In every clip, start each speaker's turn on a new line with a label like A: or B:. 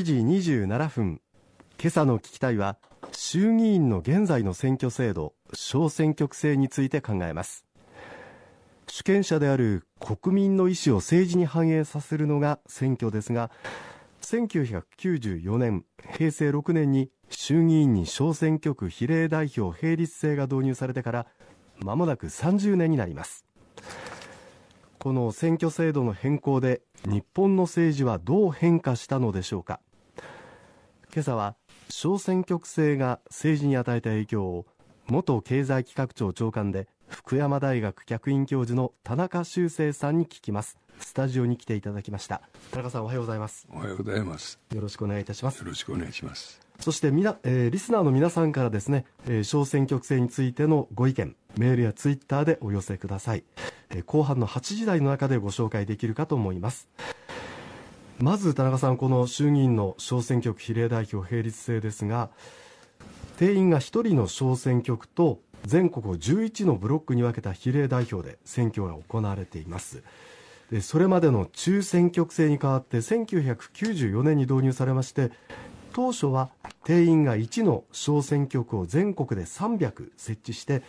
A: 7時27分今朝の聞きたいは衆議院の現在の選挙制度小選挙区制について考えます主権者である国民の意思を政治に反映させるのが選挙ですが1994年平成6年に衆議院に小選挙区比例代表並立制が導入されてからまもなく30年になりますこの選挙制度の変更で日本の政治はどう変化したのでしょうか今朝は小選挙区制が政治に与えた影響を元経済企画庁長官で福山大学客員教授の田中修生さんに聞きますスタジオに来ていただきました
B: 田中さんおはようございますおはようございま
A: すよろしくお願いいたしますよろしくお願いしますそしてみな、えー、リスナーの皆さんからですね、えー、小選挙区制についてのご意見、メールやツイッターでお寄せください、えー、後半の8時台の中でご紹介できるかと思います。まず田中さん、この衆議院の小選挙区比例代表並立制ですが、定員が1人の小選挙区と全国を11のブロックに分けた比例代表で選挙が行われています。でそれまでの中選挙区制に代わって1994年に導入されまして当初は定員が1の小選挙区を全国で300設置して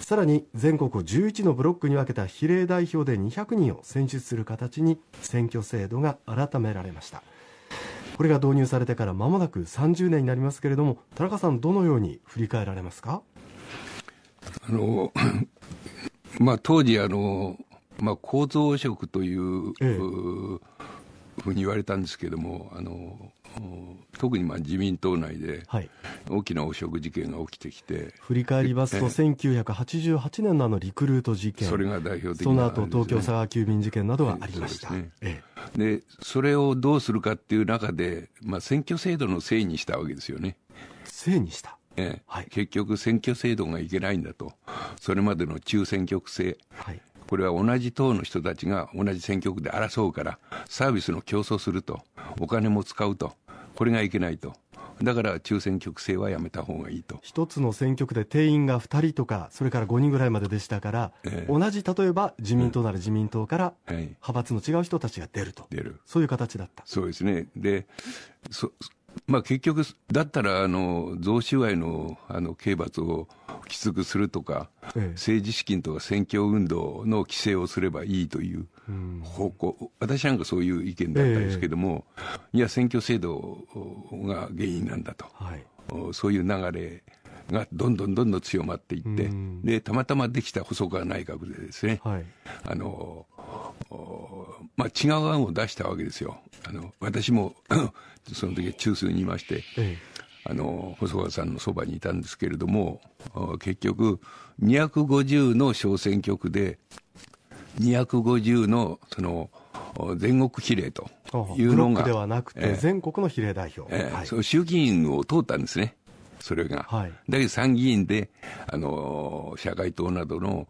A: さらに全国11のブロックに分けた比例代表で200人を選出する形に選挙制度が改められましたこれが導入されてから間もなく30年になりますけれども田中さんどのように振り返られます
B: かあの、まあ、当時あの、まあ、構造色という、ええ、ふうに言われたんですけどもあの特にまあ自民党内で大きな汚職事件が起きてきて、はい、振り返りますと、
A: 1988年のあのリクルート事件、それが代表的、ね、その後東京佐川急便事件などがあり
B: ました。そで、ねええ、それをどうするかっていう中で、まあ、選挙制度のせいにしたわけですよね。せいにしたええ、はい、結局、選挙制度がいけないんだと、それまでの中選挙区制、はい、これは同じ党の人たちが同じ選挙区で争うからサービスの競争するとお金も使うとこれがいけないとだから中選区制はやめた方がいいと
A: 一つの選挙区で定員が2人とかそれから5人ぐらいまででしたから、えー、同じ例えば自民党なら自民党から、派閥の違う人たちが出ると、出るそういう形だった
B: そうですねでそまあ、結局、だったらあの贈収賄のあの刑罰をきつくするとか、ええ、政治資金とか選挙運動の規制をすればいいという方向、うん、私なんかそういう意見だったんですけども、え、いや、選挙制度が原因なんだと、はい、そういう流れがどんどんどんどん強まっていって、でたまたまできた細川内閣でですね、はい、あのまあ、違う案を出したわけですよ、あの私も その時中枢にいまして、ええ、あの細川さんのそばにいたんですけれども、結局、250の小選挙区で、250のその全国比例と
A: いうのが。ではなくて、全国の比例代表、ええはい、そ
B: の衆議院を通ったんですね。それが、はい、だけど参議院であの社会党などの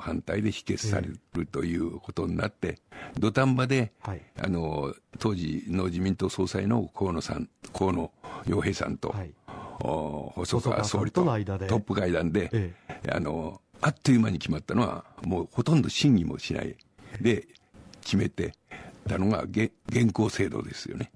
B: 反対で否決されるということになって、えー、土壇場で、はい、あの当時の自民党総裁の河野さん河野洋平さんと、はい、お細川総理とトップ会談で、えー、あのあっという間に決まったのはもうほとんど審議もしないで決めてたのが現行制度ですよね。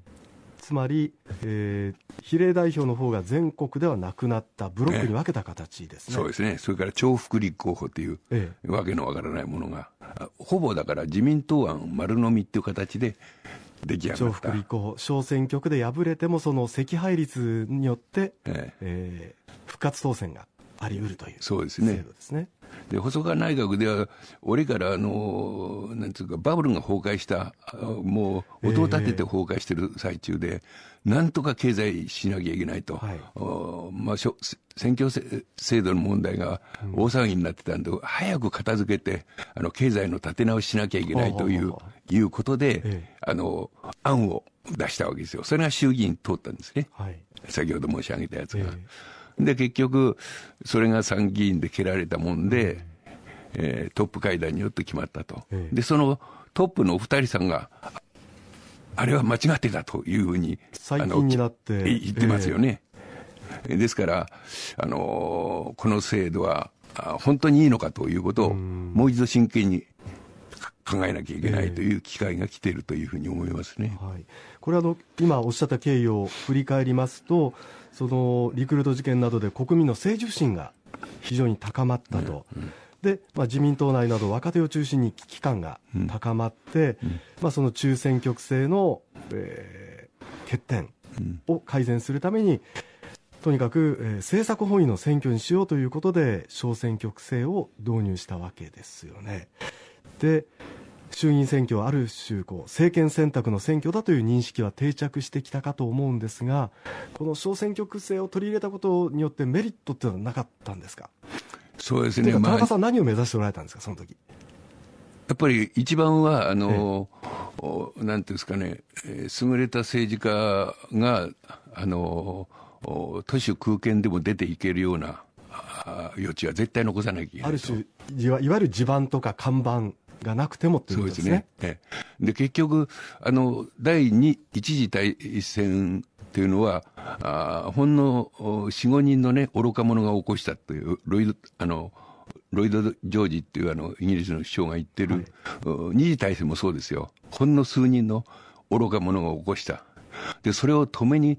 A: つまり、えー、比例代表の方が全国ではなくなったブロックに分けた形ですね、えそうですね、
B: それから重複立候補という、え、わけのわからないものが、ほぼだから自民党案丸のみっていう形で出来上がった重複立候補、小
A: 選挙区で敗れても、その惜敗率によって、えええー、復活当選
B: があり得るという制度ですね。で、細川内閣では、俺からあの、なんつうか、バブルが崩壊した、もう、音を立てて崩壊してる最中で、えー、なんとか経済しなきゃいけないと。はい、おまあ、しょ選挙制度の問題が大騒ぎになってたんで、うん、早く片付けて、あの、経済の立て直ししなきゃいけないという、いうことで、えあの、案を出したわけですよ。それが衆議院通ったんですね。はい、先ほど申し上げたやつが。えで、結局、それが参議院で蹴られたもんで、えー、トップ会談によって決まったと。で、そのトップのお二人さんが、あれは間違ってたというふうに、最近になって言ってますよね。えー、ですから、あのー、この制度は、本当にいいのかということを、もう一度真剣に考えなきゃいけないという機会が来ているというふうに思いますね、えー、はい、これあの
A: 今おっしゃった経緯を振り返りますとそのリクルート事件などで国民の政治不信が非常に高まったと。うんうんで、まあ、自民党内など若手を中心に危機感が高まって、うん、まあ、その中選挙区制の、えー、欠点を改善するために、とにかく、えー、政策本位の選挙にしようということで小選挙区制を導入したわけですよね。で衆議院選挙はある種こう政権選択の選挙だという認識は定着してきたかと思うんですがこの小選挙区制を取り入れたことによってメリットっていうのはなかったんですか
B: そうですね田中さん、
A: 何を目指しておられたんですかその時
B: やっぱり一番はあの、なんていうんですかね、え優れた政治家があの都市空間でも出ていけるような余地は絶対残さなきゃいけないあ
A: る種いわゆる地盤とか看板がなくてもということですね。
B: で、ね、結局、あの、第2、一次大戦っていうのは、あほんの4、5人のね、愚か者が起こしたという、ロイド、あの、ロイド・ジョージっていうあのイギリスの首相が言ってる、はい、二次大戦もそうですよ、ほんの数人の愚か者が起こした、でそれを止めに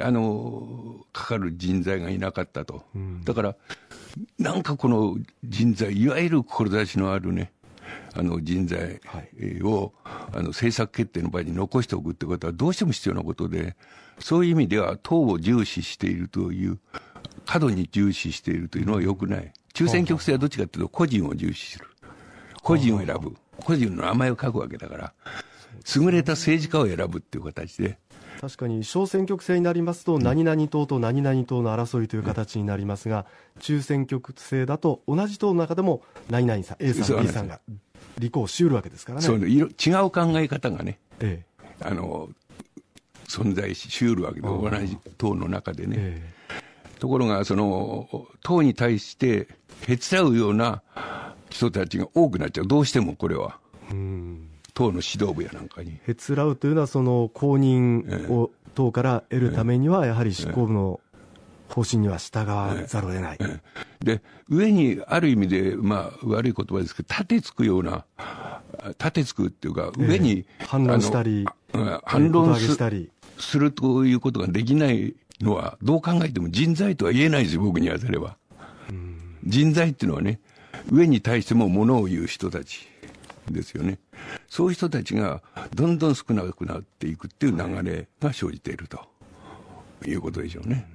B: あのかかる人材がいなかったと、うん、だから、なんかこの人材、いわゆる志のあるね、あの人材を、あの政策決定の場に残しておくってことはどうしても必要なことで、そういう意味では党を重視しているという、過度に重視しているというのはよくない。中選挙区制はどっちかというと個人を重視する。個人を選ぶ。個人の名前を書くわけだから、優れた政治家を選ぶっていう形で、
A: 確かに小選挙区制になりますと、何々党と何々党の争いという形になりますが、中選挙区制だと、同じ党の中でも、何々さん、A さん、B さんが立候補しうるわけですからね。そう
B: 違う考え方がね、ええ、あの存在ししうるわけで、同じ党の中でね。ええところが、その、党に対して、へつらうような人たちが多くなっちゃう。どうしても、これは。うん党の指導部やなんかに。
A: へつらうというのは、その公認を党から得るためには、やはり執行部の方針には従わざ
B: るを得ない。で、上にある意味で、まあ、悪い言葉ですけど、立てつくような、立てつくっていうか、上に、え反論したり、反論すするということができないのは、どう考えても人材とは言えないですよ、僕に言わせれば。人材っていうのはね、上に対してもものを言う人たち、ですよね。そういう人たちがどんどん少なくなっていくっていう流れが生じているということでしょうね。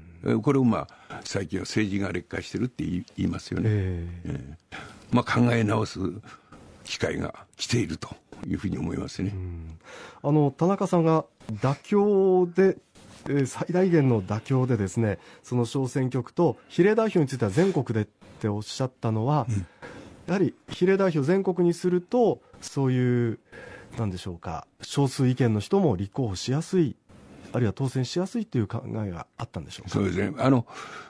B: これをまあ最近は政治が劣化してるって言いますよね。えー、まあ、考え直す機会が来ているというふうに思いますね。
A: あの田中さんが妥協で最大限の妥協でですねその小選挙区と比例代表については全国でっておっしゃったのは、うやはり比例代表全国にすると、そういう、なんでしょうか、少数意見の人も立候補しやすい
B: あるいは当選しやすいという考えがあったんでしょうそうですね、あの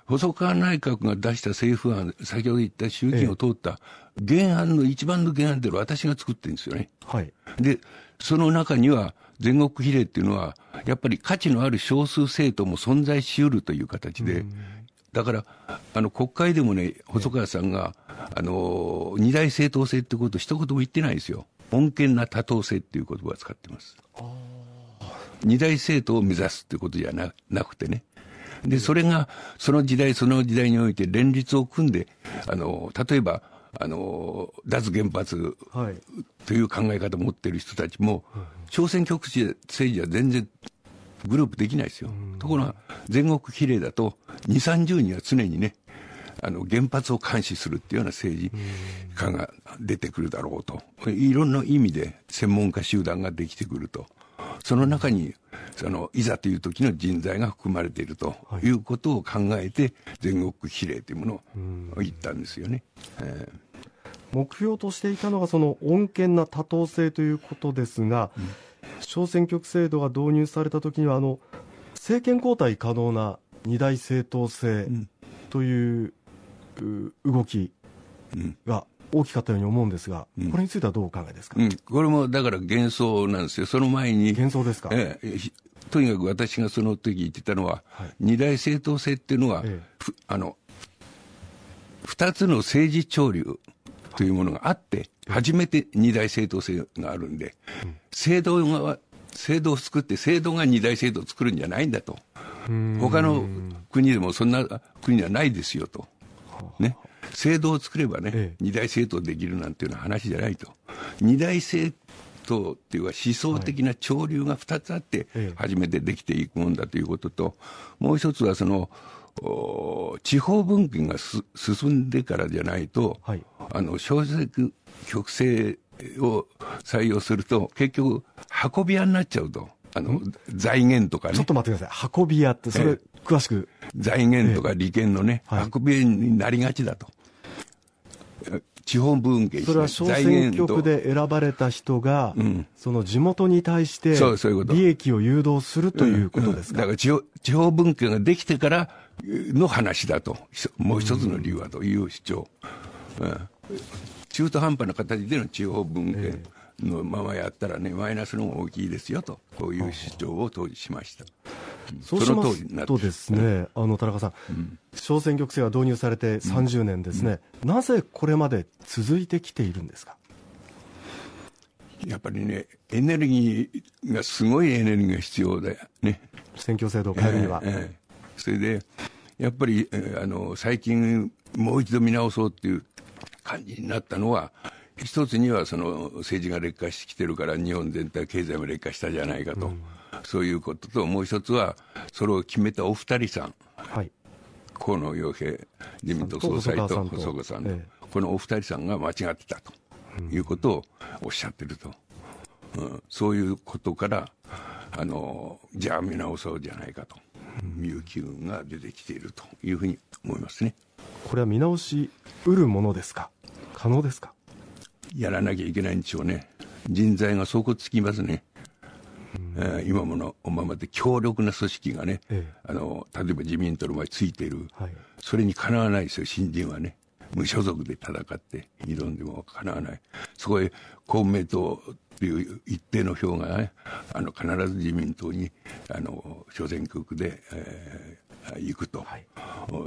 B: 細川内閣が出した政府案、先ほど言った衆議院を通った原案の一番の原案ってのは私が作ってるんですよね。はい、でその中には全国比例っていうのは、やっぱり価値のある少数政党も存在しうるという形で、だからあの国会でもね、細川さんが、あの、二大正当性ってことを一言も言ってないですよ。穏健な多党性っていう言葉を使ってます。二大政党を目指すってことじゃななくてね。で、それが、その時代その時代において連立を組んで、あの、例えば、あの、脱原発という考え方を持っている人たちも、朝鮮局地政治は全然グループできないですよ。ところが、全国比例だと、2、30人は常にね、あの原発を監視するっていうような政治家が出てくるだろうと、いろんな意味で専門家集団ができてくると。その中に、その、いざという時の人材が含まれているということを考えて、全国比例というものを言ったんですよね。えー
A: 目標としていたのがその穏健な多党制ということですが、うん、小選挙区制度が導入された時にはあの政権交代可能な二大政党制という動きが大きかったように思うんですが、うん、これについてはどうお考えで
B: すか、うん、これもだから幻想なんですよ、その前に。幻想ですか、ええ、とにかく私がその時言ってたのは、はい、二大政党制っていうのは、ええ、あの2つの政治潮流というものがあって、初めて二大政党制があるんで、うん、制度が制度を作って、制度が二大制度を作るんじゃないんだと、他の国でもそんな国はないですよと。ね、制度を作ればね、二大政党できるなんていうのは話じゃないと。二大政党っていうは思想的な潮流が2つあって、初めてできていくもんだということと、もう一つはその、地方分権が進んでからじゃないと、はい、あの小説局制を採用すると、結局、運び屋になっちゃうと。あの、財源とかね。ちょっと待ってくだ
A: さい。運び屋って、それ、
B: 詳しく。財源とか利権のね、悪弁になりがちだと。地方分権、それは小選挙区で選ばれた人が、うん、
A: その地元に対して利益を誘導するということです
B: か、だから地方分権ができてからの話だと、もう一つの理由はという主張、中途半端な形での地方分権。えーのままやったらね、マイナスの方が大きいですよと、こういう主張を当時しました。
A: そうしますとですね、あの田中さん、うん、小選挙区制が導入されて30年ですね、うんうん、なぜこれまで続いてきているんですか
B: やっぱりね、エネルギーが、すごいエネルギーが必要だよね。選挙制度を変えるには。えーえー、それで、やっぱり、えー、あの最近、もう一度見直そうっていう感じになったのは、一つにはその政治が劣化してきてるから日本全体経済も劣化したじゃないかと、うん、そういうことともう一つはそれを決めたお二人さん、はい、河野洋平自民党総裁と細子さんと、ええ、このお二人さんが間違ってたということをおっしゃってると、うん、そういうことからあのじゃあ見直そうじゃないかという機運が出てきているというふうに思いますね
A: これは見直しうるものですか可能ですか
B: やらなきゃいけないんでしょうね人材がこつきますね、えん、今ものままで強力な組織がね、ええ、あの例えば自民党の前ついてる、はい、それにかなわないですよ新人はね無所属で戦って挑んでもかなわないそこへ公明党という一定の票が、ね、あの必ず自民党にあの小選挙区で、えー、行くと、はい、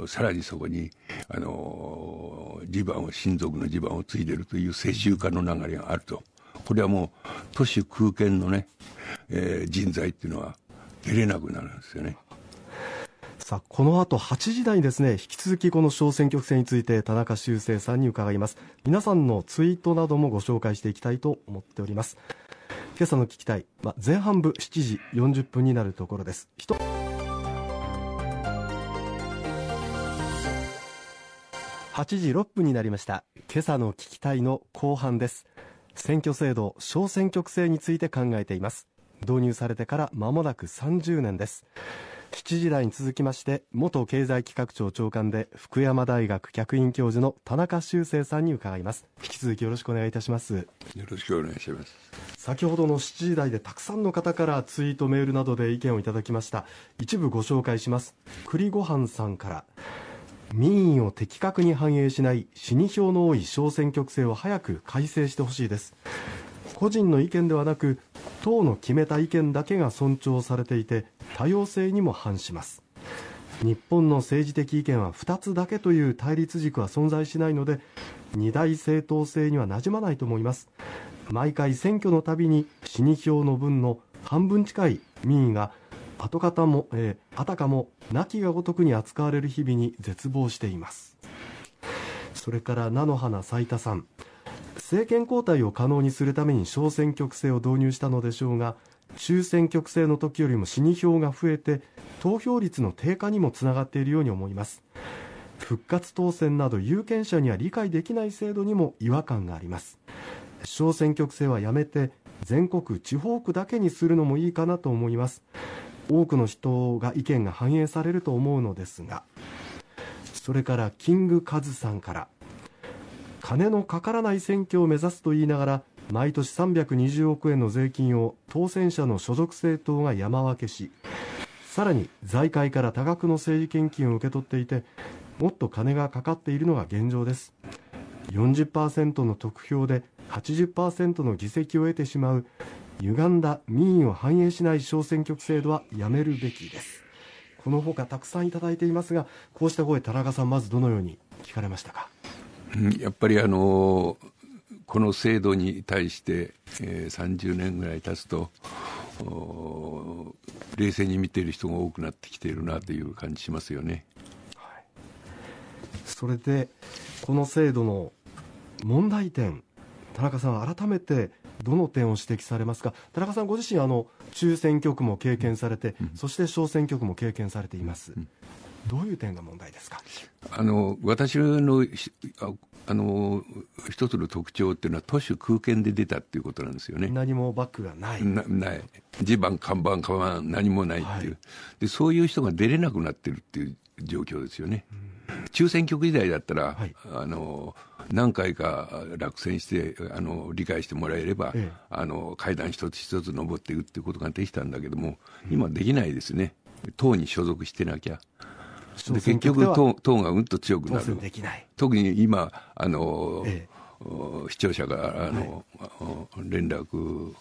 B: さらにそこに、あの地盤を親族の地盤を継いでるという世襲化の流れがあるとこれはもう都市空間のね、えー、人材っていうのは出れなくなるんですよね。
A: さあこの後8時台にですね引き続きこの小選挙区制について田中修正さんに伺います皆さんのツイートなどもご紹介していきたいと思っております今朝の聞きたい、まあ、前半部7時40分になるところです8時6分になりました今朝の聞きたいの後半です選挙制度小選挙区制について考えています導入されてから間もなく30年です7時台に続きまして元経済企画庁長官で福山大学客員教授の田中修生さんに伺います引き続きよろしくお願いいたしますよ
B: ろしくお願いします
A: 先ほどの7時台でたくさんの方からツイートメールなどで意見をいただきました一部ご紹介します栗ごはんさんから民意を的確に反映しない死に票の多い小選挙区制を早く改正してほしいです個人の意見ではなく党の決めた意見だけが尊重されていて多様性にも反します日本の政治的意見は2つだけという対立軸は存在しないので二大政党制にはなじまないと思います毎回選挙のたびに死に票の分の半分近い民意が跡形も、えー、あたかも亡きがごとくに扱われる日々に絶望していますそれから菜の花斉田さん政権交代を可能にするために小選挙区制を導入したのでしょうが中選挙区制の時よりも死に票が増えて投票率の低下にもつながっているように思います復活当選など有権者には理解できない制度にも違和感があります小選挙区制はやめて全国地方区だけにするのもいいかなと思います多くの人が意見が反映されると思うのですがそれからキングカズさんから金のかからない選挙を目指すと言いながら毎年320億円の税金を当選者の所属政党が山分けしさらに財界から多額の政治献金を受け取っていてもっと金がかかっているのが現状です40%の得票で80%の議席を得てしまう歪んだ民意を反映しない小選挙区制度はやめるべきですこのほかたくさんいただいていますがこうした声田中さんまずどのように聞かれましたか
B: やっぱりあのこの制度に対して、えー、30年ぐらい経つと冷静に見ている人が多くなってきているなという感じしますよね、はい、
A: それでこの制度の問題点田中さん改めてどの点を指摘されますか、田中さんご自身あの、中選挙区も経験されて、うん、そして小選挙区も経験されています。うん、どういう点が問題ですか
B: あの私のあの一つの特徴っていうのは都市空間で出たっていうことなんですよね
A: 何もバックがな
B: いない地盤看板看板何もないっていう、はい、でそういう人が出れなくなってるっていう状況ですよね、うん、中選挙区時代だったら、はい、あの何回か落選してあの理解してもらえれば、ええ、あの階段一つ一つ登っていくっていうことができたんだけども、今できないですね、党に所属してなきゃ。で結局党、党がうんと強くなる、特に今、あの、え視聴者からあの、はい、連絡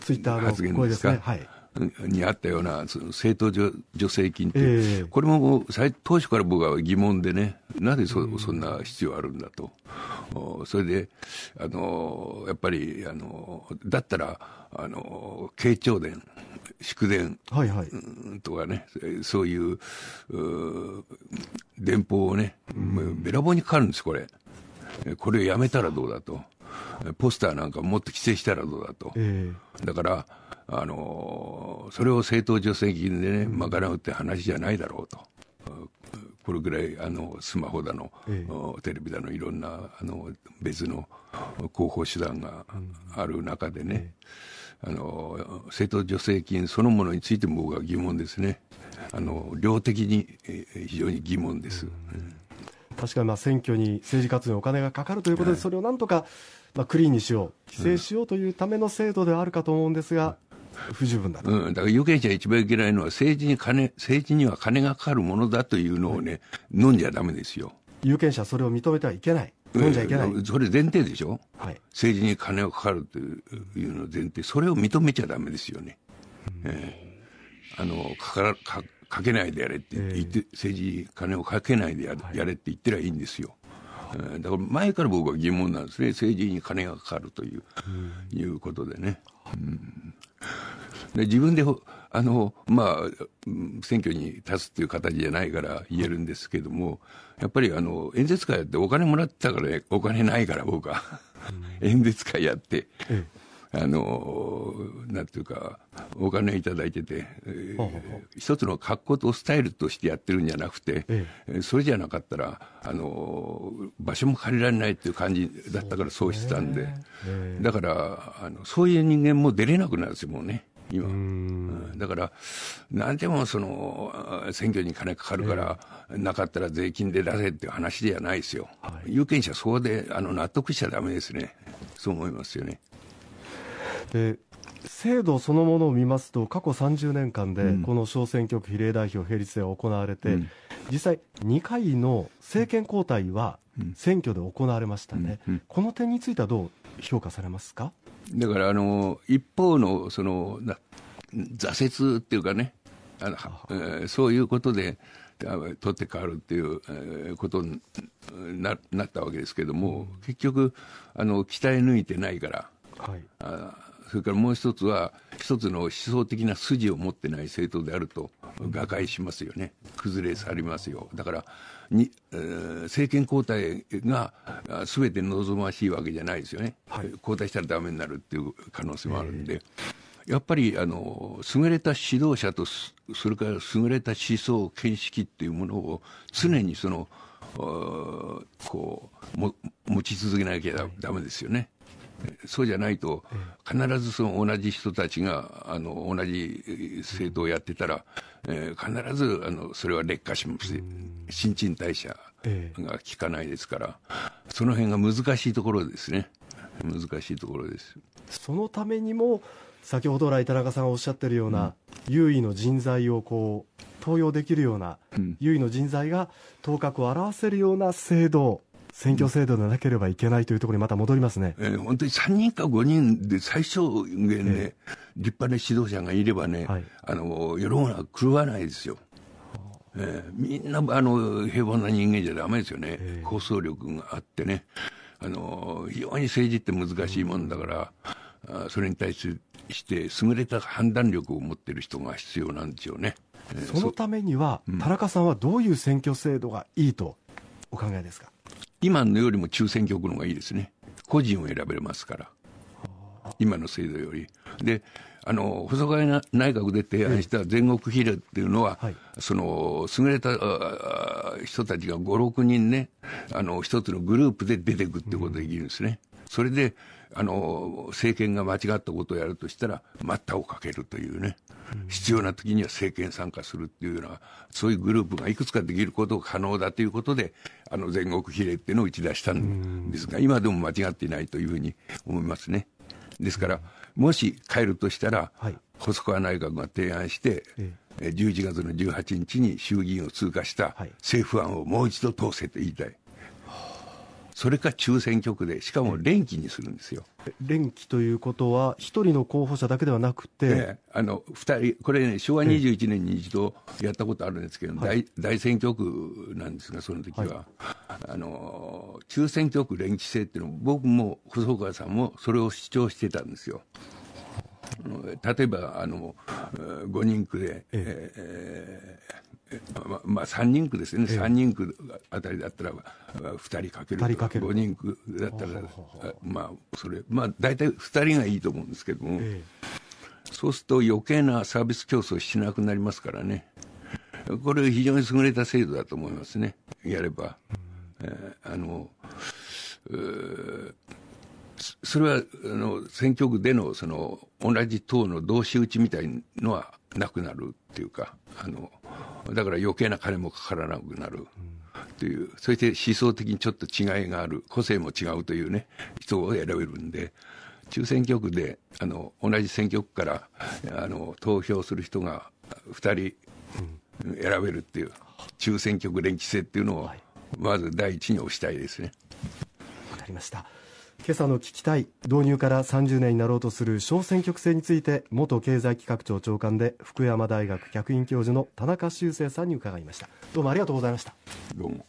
B: ツイッターの発言ですか、ねはい、にあったような、その政党助成金って、えー、これももう当初から僕は疑問でね、なぜそそんな必要あるんだと、それで、あのやっぱりあの、だったら、あの慶長殿、祝電とかね、はいはい、そういう電報をね、べらぼうにかかるんです、これ。これをやめたらどうだと。ポスターなんかもっと規制したらどうだと。えー、だから、あの、それを政党助成金でね、賄うって話じゃないだろうと。これぐらいあのスマホだの、えテレビだのいろんなあの別の広報手段がある中でね、あの政党助成金そのものについても僕は疑問ですねあの量的に非常に疑問です。うん
A: 確かにまあ選挙に政治活動にお金がかかるということで、それをなんとかまあクリーンにしよう、規制しようというための制度ではあるかと思うんですが、
B: 不十分だうん、だから有権者が一番いけないのは政治に金、政治には金がかかるものだというのをね、飲んじゃだめですよ。
A: 有権者それを認めてはいけない。
B: 飲んじゃいけない。それ前提でしょ、はい、政治に金がかかるというの前提、それを認めちゃだめですよね。うん、えー、あのかからかかけないでやれって言って、政治金をかけないでややれって言ってりゃいいんですよ。だから前から僕は疑問なんですね、政治に金がかかるというう、いうことでね。うん、で自分であの、まあ、選挙に立つっていう形じゃないから言えるんですけども、やっぱりあの演説会やってお金もらってたから、ね、お金ないから僕は。演説会やって。ええあのなんていうかお金頂いてて、えー、一つの格好とスタイルとしてやってるんじゃなくて、ええ、それじゃなかったらあの場所も借りられないっていう感じだったからそうしてたんで、ねえだからあのそういう人間も出れなくなるんですよもうね。今、うん、だから、なんでもその選挙に金かかるから、えなかったら税金で出せっていう話ではないですよ、はい、有権者、そこであの納得しちゃだめですね、そう思いますよね。
A: で制度そのものを見ますと、過去30年間で、この小選挙区比例代表並立では行われて、うん、実際、2回の政権交代は選挙で行われましたね、うんうん、この点についてはどう評価されますか
B: だからあの、一方のその挫折っていうかね、あのえー、そういうことで、取って代わるっていうことにななったわけですけれども、結局あの、鍛え抜いてないから。はい、あそれからもう一つは、一つの思想的な筋を持ってない政党であると、瓦解しますよね、崩れ去りますよ、だからに、えー、政権交代がすべて望ましいわけじゃないですよね、はい、交代したらだめになるっていう可能性もあるんで。やっぱりあの優れた指導者とそれから優れた思想見識っていうものを常にその、こうも持ち続けなきゃだめですよね。そうじゃないと、必ずその同じ人たちがあの同じ政党をやってたら、えー、必ずあのそれは劣化します、新陳代謝が効かないですから、その辺が難しいところですね、難しいところです。
A: そのためにも先ほど来田中さんがおっしゃってるような、優位の人材をこう登用できるような、優位の人材が頭角を現せるような制度選挙制度でなければいけないというところにまた戻りますね、
B: えー、本当に3人か5人で最小限ね、えー、立派な指導者がいればね、はい、あの世論は狂わないですよ。えー、みんなあの平凡な人間じゃだめですよね、えー、構想力があってねあの、非常に政治って難しいもんだから、うん、それに対して優れた判断力を持ってる人が必要なんですよね。その
A: ためには、うん、田中さんはどういう選挙制度がいいとお考
B: えですか今のよりも抽選局の方がいいですね。個人を選べますから。今の制度より。で、あの、細川内閣で提案した全国比例っていうのは、はい、その、優れた人たちが5、6人ね、あの、一つのグループで出ていくってことができるんですね。うん、それで、あの、政権が間違ったことをやるとしたら、待ったをかけるというね。必要な時には政権参加するっていうような、そういうグループがいくつかできることが可能だということで、あの全国比例っていうのを打ち出したんですが、今でも間違っていないというふうに思いますね。ですから、もし変えるとしたら、細川内閣が提案して、ええ、11月の18日に衆議院を通過した政府案をもう一度通せと言いたい。それか中選挙区で、しかも連期にするんですよ。連期
A: ということは、一人の候補者だけではなくて、ね、
B: あの2人、これね、昭和21年に一度やったことあるんですけど、大大選挙区なんですが、その時は、はい、あの中選挙区連期制っていうの僕も細川さんもそれを主張してたんですよ。例えばあの5人区で、えええーまあ、まあ、3人区ですね、3人区あたりだったら、2人かける人か5人区だったら、まあ、それ、まあ、大体2人がいいと思うんですけども、そうすると余計なサービス競争しなくなりますからね、これ、非常に優れた制度だと思いますね、やれば。えあのそれはあの選挙区でのその同じ党の同士討ちみたいのはなくなるっていうか、あのだから余計な金もかからなくなる。という、そして思想的にちょっと違いがある、個性も違うというね、人を選べるんで、中選挙区で、あの、同じ選挙区から、あの、投票する人が2人選べるっていう、中選挙区連携制っていうのを、まず第一に推したいですね。わかりました。
A: 今朝の聞きたい導入から30年になろうとする小選挙区制について元経済企画庁長官で福山大学客員教授の田中修正さんに伺いましたどうもありがとうございました
B: どうも